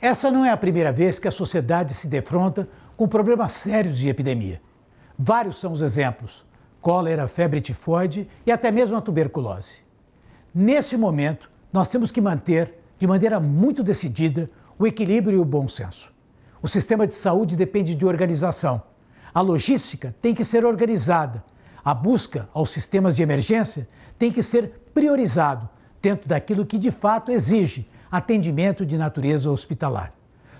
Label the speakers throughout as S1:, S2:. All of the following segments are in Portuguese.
S1: Essa não é a primeira vez que a sociedade se defronta com problemas sérios de epidemia. Vários são os exemplos: cólera, febre tifoide e até mesmo a tuberculose. Nesse momento, nós temos que manter, de maneira muito decidida, o equilíbrio e o bom senso. O sistema de saúde depende de organização. A logística tem que ser organizada. A busca aos sistemas de emergência tem que ser priorizado dentro daquilo que de fato exige atendimento de natureza hospitalar.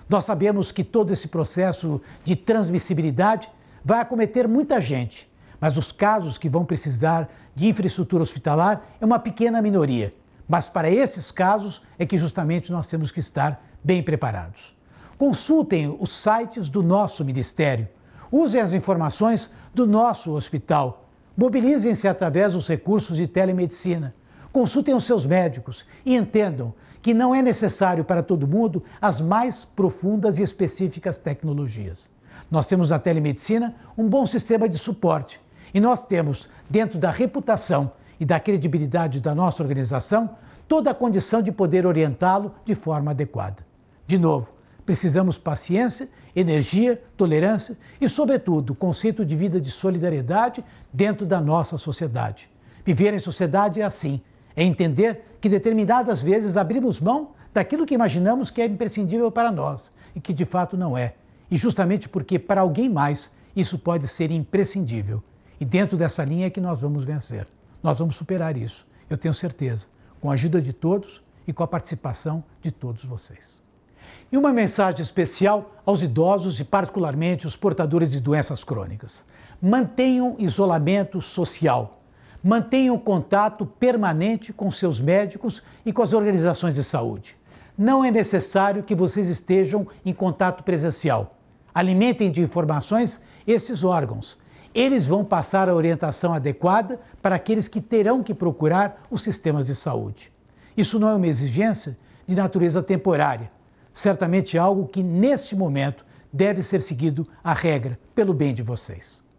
S1: Nós sabemos que todo esse processo de transmissibilidade vai acometer muita gente, mas os casos que vão precisar de infraestrutura hospitalar é uma pequena minoria. Mas para esses casos é que justamente nós temos que estar bem preparados. Consultem os sites do nosso ministério, usem as informações do nosso hospital, mobilizem-se através dos recursos de telemedicina. Consultem os seus médicos e entendam que não é necessário para todo mundo as mais profundas e específicas tecnologias. Nós temos na telemedicina um bom sistema de suporte e nós temos, dentro da reputação e da credibilidade da nossa organização, toda a condição de poder orientá-lo de forma adequada. De novo, precisamos paciência, energia, tolerância e, sobretudo, conceito de vida de solidariedade dentro da nossa sociedade. Viver em sociedade é assim é entender que determinadas vezes abrimos mão daquilo que imaginamos que é imprescindível para nós e que de fato não é. E justamente porque para alguém mais isso pode ser imprescindível. E dentro dessa linha é que nós vamos vencer. Nós vamos superar isso, eu tenho certeza, com a ajuda de todos e com a participação de todos vocês. E uma mensagem especial aos idosos e, particularmente, os portadores de doenças crônicas. Mantenham isolamento social Mantenha o contato permanente com seus médicos e com as organizações de saúde. Não é necessário que vocês estejam em contato presencial. Alimentem de informações esses órgãos. Eles vão passar a orientação adequada para aqueles que terão que procurar os sistemas de saúde. Isso não é uma exigência de natureza temporária, certamente é algo que, neste momento, deve ser seguido à regra, pelo bem de vocês.